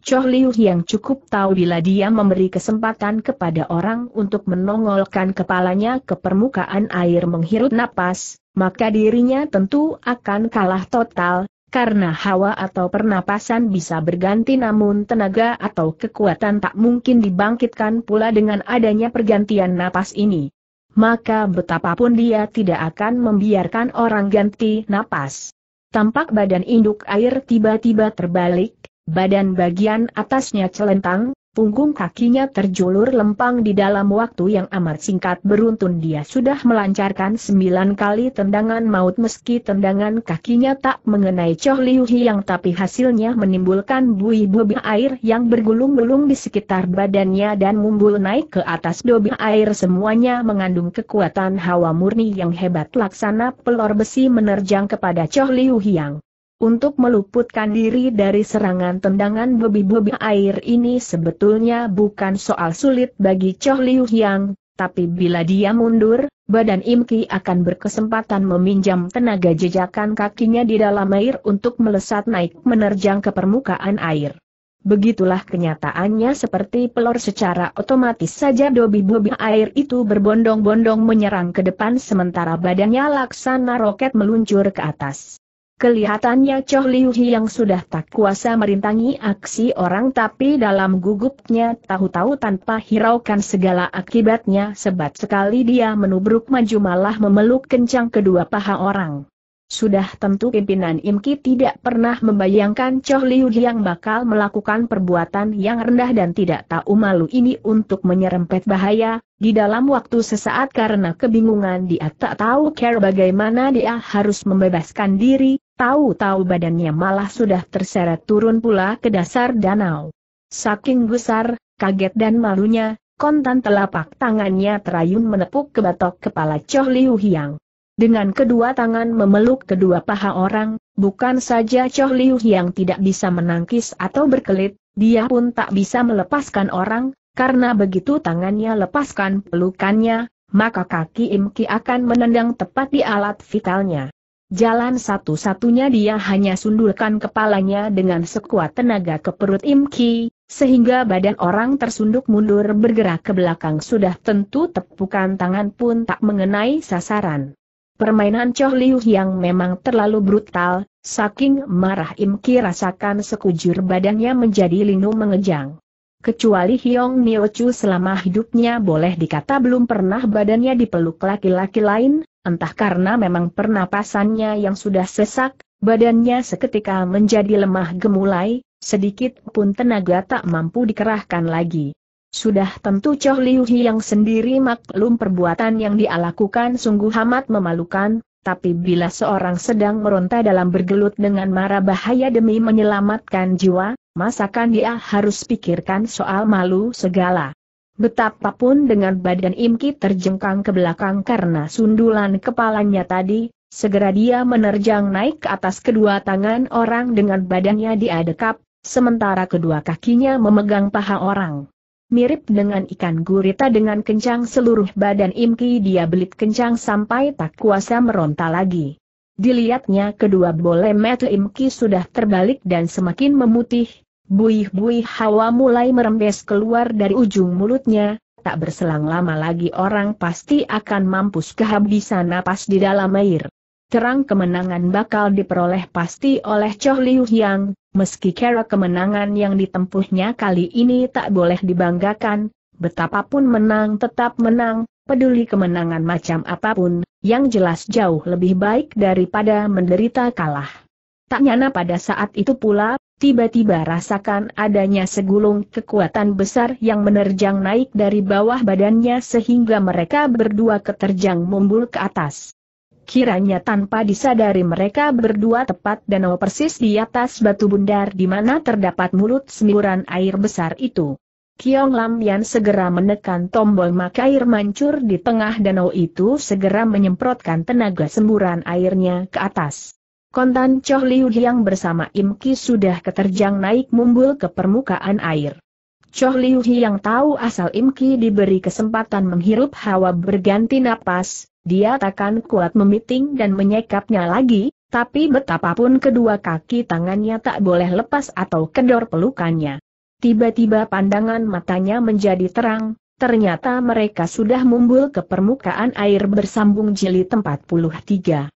Choh Liu yang cukup tahu bila dia memberi kesempatan kepada orang untuk menongolkan kepalanya ke permukaan air menghirup napas, maka dirinya tentu akan kalah total, karena hawa atau pernapasan bisa berganti namun tenaga atau kekuatan tak mungkin dibangkitkan pula dengan adanya pergantian napas ini. Maka betapapun dia tidak akan membiarkan orang ganti napas. Tampak badan induk air tiba-tiba terbalik, badan bagian atasnya celentang, Punggung kakinya terjulur lempang di dalam waktu yang amat singkat beruntun dia sudah melancarkan sembilan kali tendangan maut meski tendangan kakinya tak mengenai Choh Liu Hiang tapi hasilnya menimbulkan buih-buih air yang bergulung-gulung di sekitar badannya dan mumbul naik ke atas dobi air semuanya mengandung kekuatan hawa murni yang hebat laksana pelor besi menerjang kepada Choh Liu Hiang. Untuk meluputkan diri dari serangan tendangan bobi bebi air ini sebetulnya bukan soal sulit bagi Choh Liu Yang, tapi bila dia mundur, badan Im Ki akan berkesempatan meminjam tenaga jejakan kakinya di dalam air untuk melesat naik menerjang ke permukaan air. Begitulah kenyataannya seperti pelor secara otomatis saja dobi-bobi air itu berbondong-bondong menyerang ke depan sementara badannya laksana roket meluncur ke atas. Kelihatannya Choh Liu Hi yang sudah tak kuasa merintangi aksi orang tapi dalam gugupnya tahu-tahu tanpa hiraukan segala akibatnya sebat sekali dia menubruk maju malah memeluk kencang kedua paha orang. Sudah tentu pimpinan Imki tidak pernah membayangkan Choh Liu Hi yang bakal melakukan perbuatan yang rendah dan tidak tahu malu ini untuk menyerempet bahaya, di dalam waktu sesaat karena kebingungan dia tak tahu care bagaimana dia harus membebaskan diri, Tahu-tahu badannya malah sudah terseret turun pula ke dasar danau. Saking besar, kaget dan malunya, kontan telapak tangannya terayun menepuk ke batok kepala Choh Liu Hiang. Dengan kedua tangan memeluk kedua paha orang, bukan saja Choh Liu Hiang tidak bisa menangkis atau berkelit, dia pun tak bisa melepaskan orang, karena begitu tangannya lepaskan pelukannya, maka kaki Imki akan menendang tepat di alat vitalnya. Jalan satu-satunya dia hanya sundulkan kepalanya dengan sekuat tenaga ke perut Im Ki, sehingga badan orang tersunduk mundur bergerak ke belakang sudah tentu tepukan tangan pun tak mengenai sasaran. Permainan Choh Liu yang memang terlalu brutal, saking marah Im Ki rasakan sekujur badannya menjadi linu mengejang. Kecuali Hiong Niochu selama hidupnya boleh dikata belum pernah badannya dipeluk laki-laki lain, Entah karena memang pernapasannya yang sudah sesak, badannya seketika menjadi lemah gemulai, sedikit pun tenaga tak mampu dikerahkan lagi. Sudah tentu Choh Liu yang sendiri maklum perbuatan yang dia lakukan sungguh amat memalukan, tapi bila seorang sedang meronta dalam bergelut dengan mara bahaya demi menyelamatkan jiwa, masakan dia harus pikirkan soal malu segala. Betapapun dengan badan Imki terjengkang ke belakang karena sundulan kepalanya tadi, segera dia menerjang naik ke atas kedua tangan orang dengan badannya diadekap, sementara kedua kakinya memegang paha orang. Mirip dengan ikan gurita dengan kencang seluruh badan Imki dia belit kencang sampai tak kuasa meronta lagi. Dilihatnya kedua bole mata Imki sudah terbalik dan semakin memutih, Buih-buih hawa mulai merembes keluar dari ujung mulutnya, tak berselang lama lagi orang pasti akan mampus kehabisan napas di dalam air. Terang kemenangan bakal diperoleh pasti oleh Choh Liu Yang, meski kera kemenangan yang ditempuhnya kali ini tak boleh dibanggakan, betapapun menang tetap menang, peduli kemenangan macam apapun, yang jelas jauh lebih baik daripada menderita kalah. Tak nyana pada saat itu pula, tiba-tiba rasakan adanya segulung kekuatan besar yang menerjang naik dari bawah badannya sehingga mereka berdua keterjang mumbul ke atas. Kiranya tanpa disadari mereka berdua tepat danau persis di atas batu bundar di mana terdapat mulut semburan air besar itu. Kiong Lam Yan segera menekan tombol maka air mancur di tengah danau itu segera menyemprotkan tenaga semburan airnya ke atas. Kontan Choh Liu Hiang bersama Im Ki sudah keterjang naik mumbul ke permukaan air. Choh Liu yang tahu asal Im Ki diberi kesempatan menghirup hawa berganti napas, dia takkan kuat memiting dan menyekapnya lagi, tapi betapapun kedua kaki tangannya tak boleh lepas atau kendor pelukannya. Tiba-tiba pandangan matanya menjadi terang, ternyata mereka sudah mumbul ke permukaan air bersambung jeli tempat puluh tiga.